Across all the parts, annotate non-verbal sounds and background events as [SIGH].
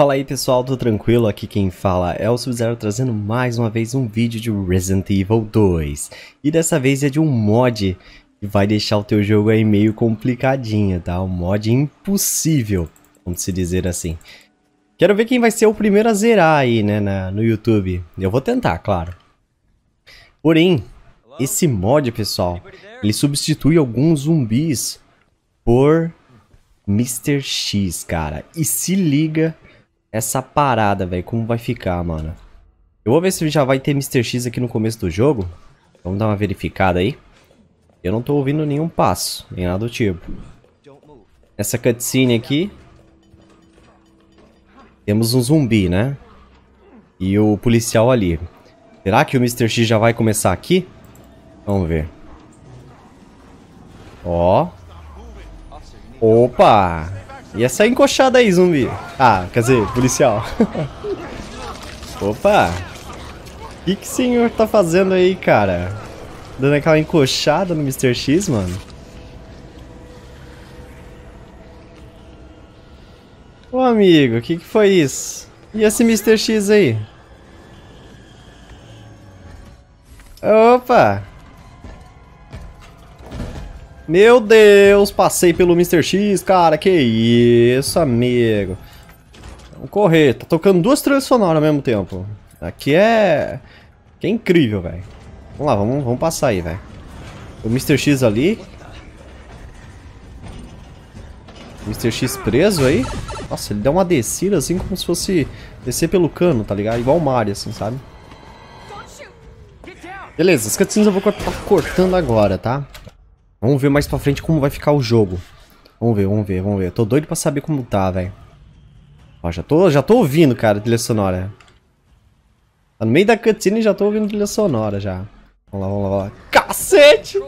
Fala aí pessoal, tudo tranquilo? Aqui quem fala é o Sub-Zero trazendo mais uma vez um vídeo de Resident Evil 2. E dessa vez é de um mod que vai deixar o teu jogo aí meio complicadinho, tá? Um mod impossível, vamos se dizer assim. Quero ver quem vai ser o primeiro a zerar aí, né, na, no YouTube. Eu vou tentar, claro. Porém, esse mod, pessoal, ele substitui alguns zumbis por Mr. X, cara. E se liga essa parada, velho. Como vai ficar, mano. Eu vou ver se já vai ter Mr. X aqui no começo do jogo. Vamos dar uma verificada aí. Eu não tô ouvindo nenhum passo, nem nada do tipo. Essa cutscene aqui... Temos um zumbi, né? E o policial ali. Será que o Mr. X já vai começar aqui? Vamos ver. Ó. Opa! E essa encoxada aí, zumbi? Ah, quer dizer, policial. [LAUGHS] Opa! O que, que o senhor tá fazendo aí, cara? Dando aquela encoxada no Mr. X, mano? Ô, amigo, o que, que foi isso? E esse Mr. X aí? Opa! Meu Deus, passei pelo Mr. X, cara, que isso, amigo. Vamos correr, tá tocando duas trilhas sonoras ao mesmo tempo. Aqui é... Que é incrível, velho. Vamos lá, vamos, vamos passar aí, velho. O Mr. X ali. Mr. X preso aí. Nossa, ele dá uma descida assim como se fosse descer pelo cano, tá ligado? Igual o Mario, assim, sabe? Beleza, as cutscenes eu vou cortando agora, tá? Vamos ver mais pra frente como vai ficar o jogo. Vamos ver, vamos ver, vamos ver. Eu tô doido pra saber como tá, velho. Ó, já tô, já tô ouvindo, cara, trilha sonora. Tá no meio da cutscene e já tô ouvindo trilha sonora, já. Vamos lá, vamos lá, vamos lá. Cacete!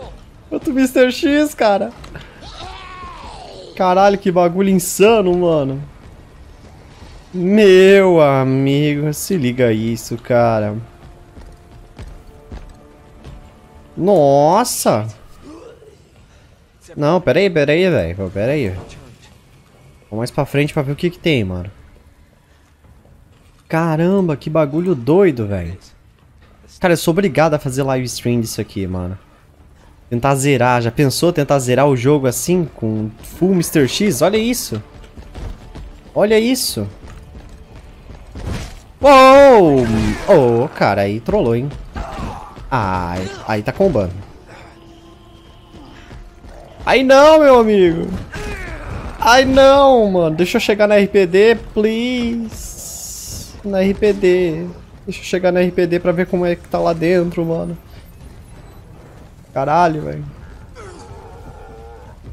Outro Mr. X, cara. Caralho, que bagulho insano, mano. Meu amigo, se liga isso, cara. Nossa! Não, pera aí, pera aí, velho. Pera aí. Vou mais pra frente pra ver o que que tem, mano. Caramba, que bagulho doido, velho. Cara, eu sou obrigado a fazer live stream disso aqui, mano. Tentar zerar. Já pensou tentar zerar o jogo assim, com full Mr. X? Olha isso. Olha isso. Uou! Oh, cara, aí trollou, hein. Ah, aí tá combando. Ai não, meu amigo. Ai não, mano. Deixa eu chegar na RPD, please. Na RPD. Deixa eu chegar na RPD pra ver como é que tá lá dentro, mano. Caralho, velho.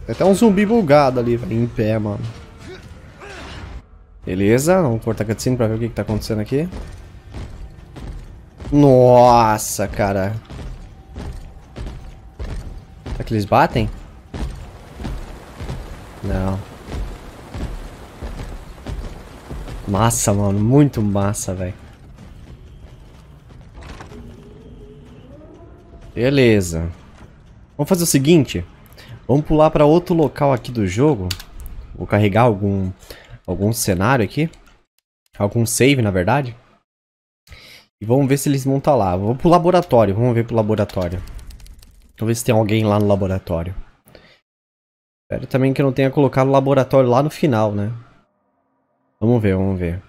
Tem até um zumbi bugado ali, velho, em pé, mano. Beleza, vamos cortar a cutscene pra ver o que, que tá acontecendo aqui. Nossa, cara. Será que eles batem? Não. Massa, mano. Muito massa, velho. Beleza. Vamos fazer o seguinte. Vamos pular para outro local aqui do jogo. Vou carregar algum, algum cenário aqui. Algum save, na verdade. E vamos ver se eles vão estar tá lá. Vou pro laboratório. Vamos ver pro laboratório. Vamos ver se tem alguém lá no laboratório. Espero também que não tenha colocado o laboratório lá no final, né? Vamos ver, vamos ver.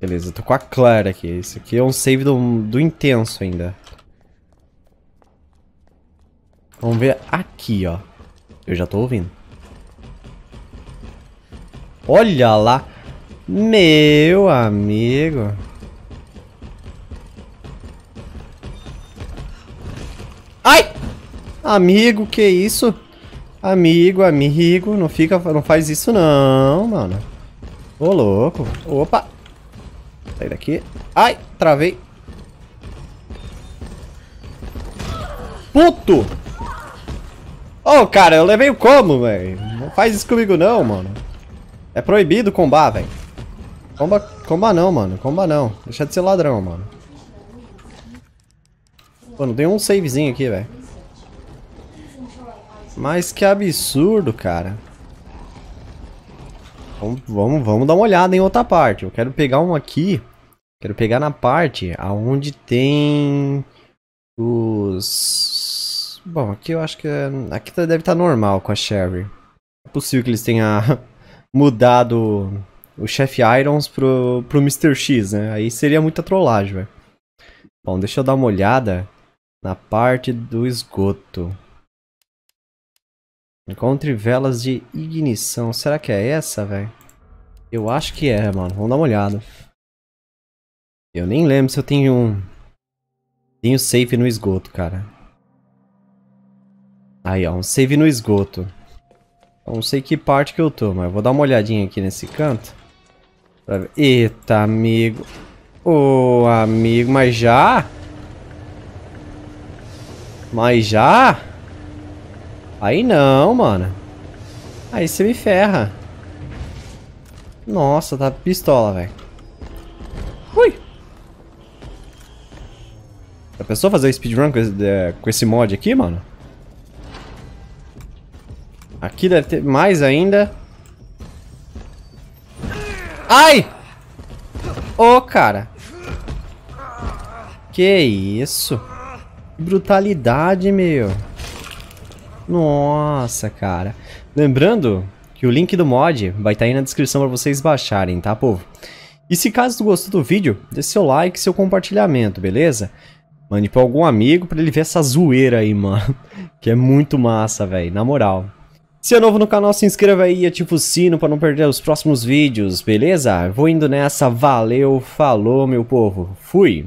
Beleza, tô com a Clara aqui. Isso aqui é um save do, do intenso ainda. Vamos ver aqui, ó. Eu já tô ouvindo. Olha lá. Meu amigo. Ai! Amigo, que isso? Amigo, amigo, não fica, não faz isso não, mano. Ô, louco. Opa. Sai daqui. Ai, travei. Puto! Ô, oh, cara, eu levei o como, velho? Não faz isso comigo não, mano. É proibido combar, velho. Comba, comba não, mano. Comba não. Deixa de ser ladrão, mano. Mano, tem um savezinho aqui, velho. Mas que absurdo, cara. Vamos, vamos, vamos dar uma olhada em outra parte. Eu quero pegar um aqui. Quero pegar na parte aonde tem os... Bom, aqui eu acho que... É... Aqui tá- deve estar tá normal com a Sherry. É possível que eles tenham [LAUGHS] mudado o chefe Irons pro, pro Mr. X, né? Aí seria muita trollagem, velho. Bom, deixa eu dar uma olhada na parte do esgoto. Encontre velas de ignição. Será que é essa, velho? Eu acho que é, mano. Vamos dar uma olhada. Eu nem lembro se eu tenho um... Tenho save no esgoto, cara. Aí, ó. Um save no esgoto. Eu não sei que parte que eu tô, mas eu vou dar uma olhadinha aqui nesse canto. Pra ver. Eita, amigo. Ô, oh, amigo. Mas já? Mas já? Aí não, mano. Aí você me ferra. Nossa, tá pistola, velho. Ui! A pessoa fazer speedrun com esse, é, com esse mod aqui, mano? Aqui deve ter mais ainda. Ai! Ô, oh, cara. Que isso? Brutalidade, meu. Nossa, cara. Lembrando que o link do mod vai estar tá aí na descrição para vocês baixarem, tá, povo? E se caso tu gostou do vídeo, dê seu like e seu compartilhamento, beleza? Mande pra algum amigo pra ele ver essa zoeira aí, mano. [LAUGHS] Que é muito massa, velho, na moral. Se é novo no canal, se inscreva aí e ativa o sino pra não perder os próximos vídeos, beleza? Vou indo nessa, valeu, falou, meu povo. Fui!